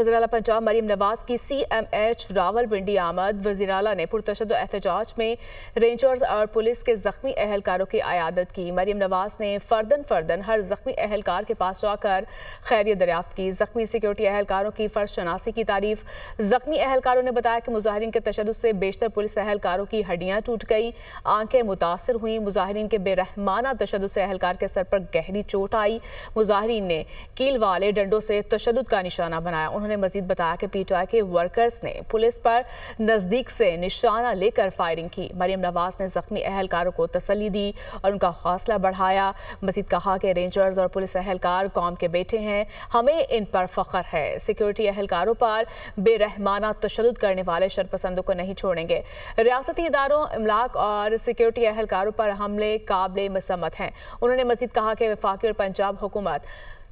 वजीरा पंजाब मरीम नवाज की C M H Rawalpindi आमद वजी ने पुरतशद एहतजाज में रेंजर्स और पुलिस के जख्मी अहलकारों की आयादत की मरीम नवाज ने फर्दन फर्दन हर जख्मी अहलकार के पास जाकर खैरियत दरियाफ्त की जख्मी सिक्योरिटी अहलकारों की फ़र्श शनासी की तारीफ जख्मी अहलकारों ने बताया कि मुजाहरीन के तशद से बेशतर पुलिस अहलकारों की हड्डियाँ टूट गई आंखें मुतासर हुई मुजाहरीन के बेरहमाना तशद से अहलकार के सर पर गहरी चोट आई मुजाहरीन ने कील वाले डंडों से तशद का निशाना बनाया उन्होंने मजीद बताया कि पीटीआई के वर्कर्स ने पुलिस पर नज़दीक से निशाना लेकर फायरिंग की मरीम नवाज ने ज़ख्मी अहलकारों को तसली दी और उनका हौसला बढ़ाया मजीद कहा कि रेंजर्स और पुलिस अहलकार कौम के बेटे हैं हमें इन पर फ़ख्र है सिक्योरिटी अहलकारों पर बेरहमाना तशद करने वाले शरपसंदों को नहीं छोड़ेंगे रियासती इदारों इमलाक और सिक्योरिटी अहलकारों पर हमले काबिल मसम्मत हैं उन्होंने मजीद कहा कि वफाकी और पंजाब हुकूमत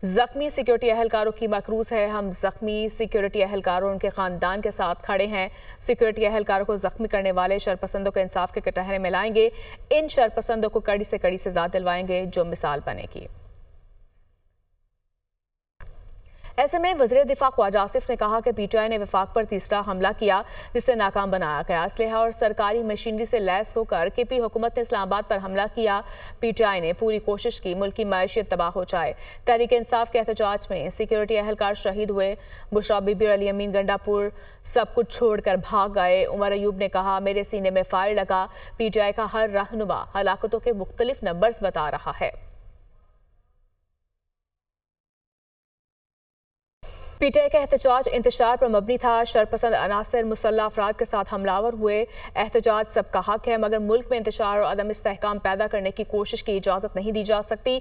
जख्मी सिक्योरिटी अहलकारों की मकरूज है हम जख्मी सिक्योरिटी अहलकारों उनके खानदान के साथ खड़े हैं सिक्योरिटी अहलकारों को जख्मी करने वाले शरपसंदों को इंसाफ के कटहरे में लाएंगे इन शरपसंदों को कड़ी से कड़ी सजा दिलवाएंगे जो मिसाल बनेगी ऐसे में वजी दिफा ख्वाज आसिफ ने कहा कि पीटीआई ने विफाक पर तीसरा हमला किया जिससे नाकाम बनाया गया इसलहा और सरकारी मशीनरी से लैस होकर के पी हुकूमत ने इस्लामाबाद पर हमला किया पीटीआई ने पूरी कोशिश की मुल्क की मैशियत तबाह हो जाए तहरीक इंसाफ के एहतजाज में सिक्योरिटी अहलकार शहीद हुए बुशरा बीबी और अली अमीन गंडापुर सब कुछ छोड़कर भाग गए उमर अयूब ने कहा मेरे सीने में फायर लगा पीटीआई का हर रहनुमा हलाकतों के मुख्तलिफ नंबर्स बता रहा है पीटीआई का एहतजाज इंतजार पर मबनी था शरपसंद अनासर मुसल्ह अफराद के साथ हमलावर हुए एहतजाज सबका हक है मगर मुल्क में इंतजार और अदम इसकाम पैदा करने की कोशिश की इजाज़त नहीं दी जा सकती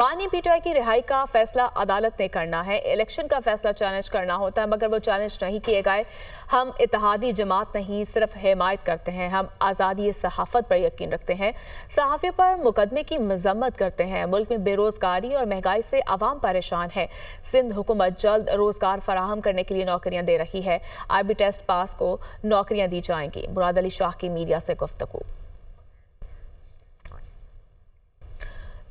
बानी पीटीआई की रिहाई का फैसला अदालत ने करना है इलेक्शन का फैसला चैलेंज करना होता है मगर वो चैलेंज नहीं किए गए हम इतिहादी जमात नहीं सिर्फ हमायत करते हैं हम आज़ादी सहाफ़त पर यकीन रखते हैं सहाफियों पर मुकदमे की मजम्मत करते हैं मुल्क में बेरोज़गारी और महंगाई से आवाम परेशान है सिंध हुकूमत जल्द रोज़ रोजगार फराहम करने के लिए नौकरियां दे रही है आई बी टेस्ट पास को नौकरियां दी जाएंगी मुराद अली शाह की मीडिया से गुफ्तु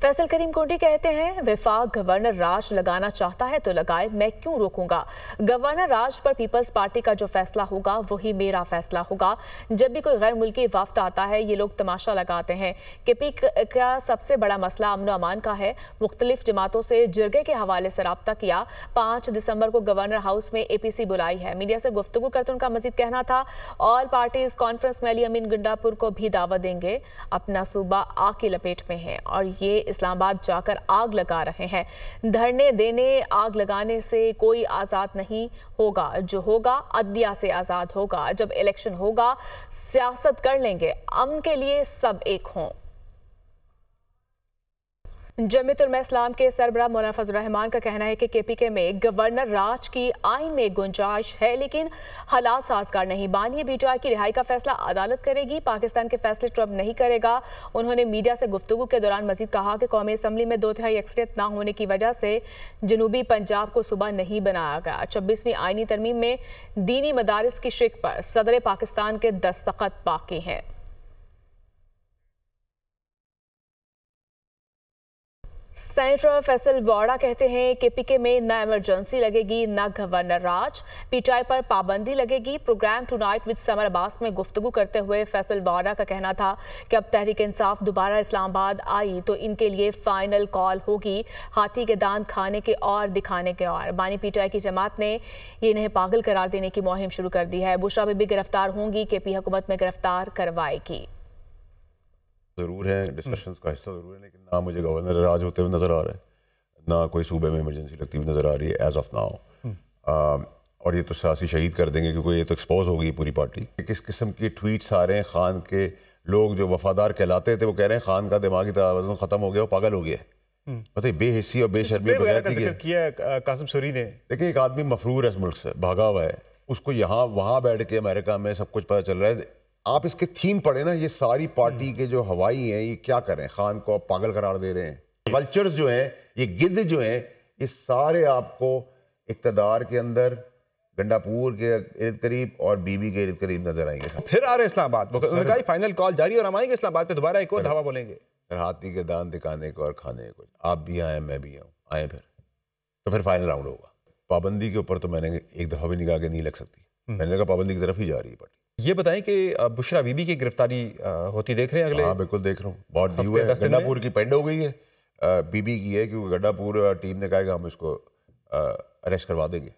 फैसल करीम कोंटी कहते हैं विफाक गवर्नर राज लगाना चाहता है तो लगाए मैं क्यों रोकूंगा गवर्नर राज पर पीपल्स पार्टी का जो फैसला होगा वही मेरा फैसला होगा जब भी कोई गैर मुल्की वफद आता है ये लोग तमाशा लगाते हैं कि पी का सबसे बड़ा मसला अमन अमान का है मुख्तलिफ जमातों से जिरगे के हवाले से रबता किया पाँच दिसंबर को गवर्नर हाउस में ए पी सी बुलाई है मीडिया से गुफ्तु करते उनका मजीद कहना था ऑल पार्टी इस कॉन्फ्रेंस में अली अमीन गुंडापुर को भी दावा देंगे अपना सूबा आ की लपेट में है और ये इस्लामाबाद जाकर आग लगा रहे हैं धरने देने आग लगाने से कोई आज़ाद नहीं होगा जो होगा अदिया से आज़ाद होगा जब इलेक्शन होगा सियासत कर लेंगे अम के लिए सब एक हों जमीत इस्लाम के सरबरा मौलाना रहमान का कहना है कि के पी के में गवर्नर राज की आइन में गुंजाइश है लेकिन हालात साजगार नहीं बानिए आई की रिहाई का फैसला अदालत करेगी पाकिस्तान के फैसले ट्रम्प नहीं करेगा उन्होंने मीडिया से गुफ्तु के दौरान मजीद कहा कि कौमी असम्बली में दो तिहाई अक्सरियत ना होने की वजह से जनूबी पंजाब को सुबह नहीं बनाया गया छब्बीसवीं आइनी तरमीम में दीनी मदारस की शिक पर सदर पाकिस्तान के दस्तखत बाकी हैं सेनेटर फैसल वाड़ा कहते हैं के पी के में न इमरजेंसी लगेगी न गवर्नर राज पीटीआई पर पाबंदी लगेगी program tonight with Samar Abbas में गुफ्तु करते हुए फैसल वाडा का कहना था कि अब तहरीक इंसाफ दोबारा इस्लामाबाद आई तो इनके लिए फाइनल कॉल होगी हाथी के दांत खाने के और दिखाने के और बानी पीटीआई की जमात ने ये इन्हें पागल करार देने की मुहिम शुरू कर दी है बुशरा भी गिरफ्तार होंगी के पी हुकूमत में गिरफ्तार करवाएगी ज़रूर हैं डिस्कशन हम्म। का हिस्सा ज़रूर है लेकिन ना मुझे गवर्नर राज होते हुए नज़र आ रहे हैं ना कोई सूबे में इमरजेंसी लगती हुई नज़र आ रही है एज ऑफ नाउ और ये तो सियासी शहीद कर देंगे क्योंकि ये तो एक्सपोज हो गई पूरी पार्टी किस किस्म के ट्वीट्स आ रहे हैं खान के लोग जो वफादार कहलाते थे वो कह रहे हैं खान का दिमागी तोज़न ख़त्म हो गया वो पागल हो गया बताइए हम्म। बेहसी और बेशर्मी किया कासिम सूरी ने देखिए एक आदमी मफरूर है इस मुल्क से भागा हुआ है उसको यहाँ वहाँ बैठ के अमेरिका में सब कुछ पता चल रहा है आप इसके थीम पढ़े ना ये सारी पार्टी हम्म। के जो हवाई हैं ये क्या कर रहे हैं खान को आप पागल करार दे रहे हैं वल्चर्स जो हैं ये गिद्ध जो हैं ये सारे आपको इकतदार के अंदर गंडापुर के इर्द करीब और बीबी के इर्द करीब नजर आएंगे फिर आ रहे इस्लामाबाद उन्होंने कहा फाइनल कॉल जारी और हम आएंगे इस्लाबाद पर दोबारा एक और धावा बोलेंगे हाथी के दान दिखाने को और खाने को आप भी आए मैं भी आऊँ आए फिर तो फिर फाइनल राउंड होगा पाबंदी के ऊपर तो मैंने एक दफ़ा भी निकाह के नहीं लग सकती हम्म। मैंने कहा पाबंदी की तरफ ही जा रही है पार्टी ये बताएं कि बुशरा बीबी की गिरफ्तारी होती देख रहे हैं अगले हाँ बिल्कुल देख रहा हूँ बहुत ड्यू है गड्डापुर की पेंड हो गई है बीबी की है क्योंकि गड्डापुर टीम ने कहा कि हम इसको अरेस्ट करवा देंगे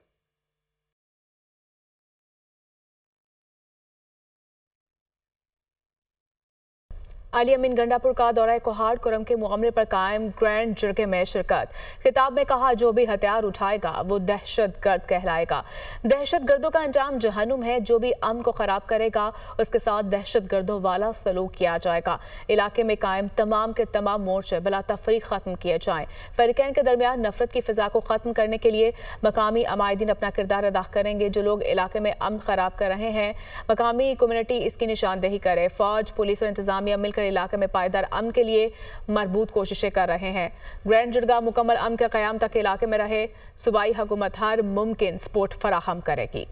आलिया मिन गंडापुर का दौरा कोहाड़ कुरम के मामले पर कायम ग्रैंड जुर्गे में शिरकत खिताब में कहा जो भी हथियार उठाएगा वो दहशत गर्द कहलाएगा दहशत गर्दों का अंजाम जहनुम है जो भी अम को ख़राब करेगा उसके साथ दहशत गर्दों वाला सलूक किया जाएगा इलाके में कायम तमाम के तमाम मोर्चे बला तफरी ख़त्म किए जाएँ फरीकैन के दरमियान नफरत की फ़िज़ा को ख़त्म करने के लिए मकामी अमायदीन अपना किरदार अदा करेंगे जो लोग इलाके में अम ख़राब कर रहे हैं मकामी कम्यूनिटी इसकी निशानदेही करे फौज पुलिस और इंतजामिया मिलकर लेकर इलाके में पायदार अमन के लिए मरबूत कोशिशें कर रहे हैं ग्रैंड जुड़गा मुकम्मल अमन के क्याम तक इलाके में रहे सूबाई हुकूमत हर मुमकिन सपोर्ट फराहम करेगी